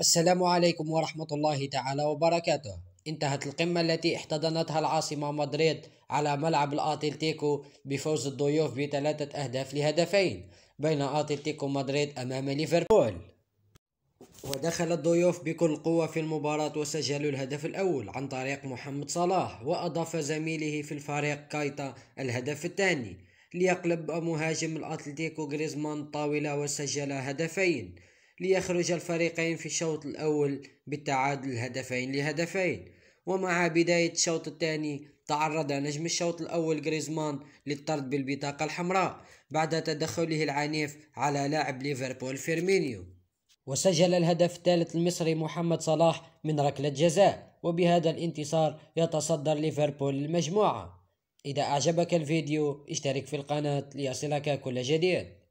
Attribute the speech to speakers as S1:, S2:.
S1: السلام عليكم ورحمة الله تعالى وبركاته انتهت القمة التي احتضنتها العاصمة مدريد على ملعب الأتلتيكو بفوز الضيوف بثلاثة أهداف لهدفين بين أتلتيكو مدريد أمام ليفربول ودخل الضيوف بكل قوة في المباراة وسجلوا الهدف الأول عن طريق محمد صلاح وأضاف زميله في الفريق كايتا الهدف الثاني ليقلب مهاجم الأتلتيكو غريزمان الطاولة وسجل هدفين ليخرج الفريقين في الشوط الأول بالتعادل الهدفين لهدفين ومع بداية الشوط الثاني تعرض نجم الشوط الأول غريزمان للطرد بالبطاقة الحمراء بعد تدخله العنيف على لاعب ليفربول فيرمينيو وسجل الهدف الثالث المصري محمد صلاح من ركلة جزاء وبهذا الانتصار يتصدر ليفربول المجموعة إذا أعجبك الفيديو اشترك في القناة ليصلك كل جديد